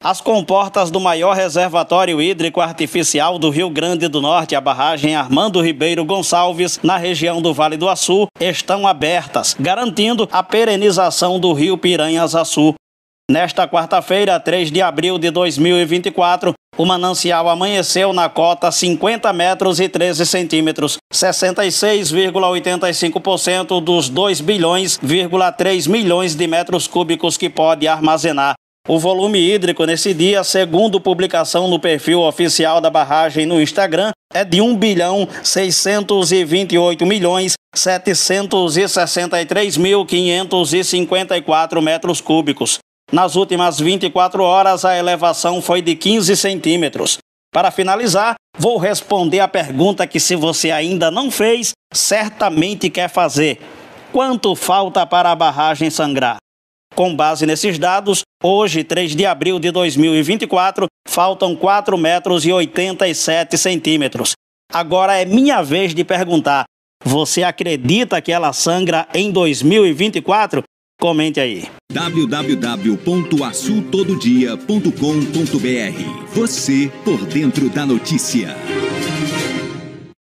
As comportas do maior reservatório hídrico artificial do Rio Grande do Norte, a barragem Armando Ribeiro Gonçalves, na região do Vale do Açu, estão abertas, garantindo a perenização do Rio Piranhas Açu. Nesta quarta-feira, 3 de abril de 2024, o manancial amanheceu na cota 50 metros e 13 centímetros, 66,85% dos 2 bilhões,3 milhões de metros cúbicos que pode armazenar. O volume hídrico nesse dia, segundo publicação no perfil oficial da barragem no Instagram, é de 1 bilhão 628 milhões 763 mil 554 metros cúbicos. Nas últimas 24 horas, a elevação foi de 15 centímetros. Para finalizar, vou responder a pergunta que, se você ainda não fez, certamente quer fazer: quanto falta para a barragem sangrar? Com base nesses dados, Hoje, 3 de abril de 2024, faltam 4 metros e 87 centímetros. Agora é minha vez de perguntar: você acredita que ela sangra em 2024? Comente aí. www.assutododia.com.br. Você por dentro da notícia.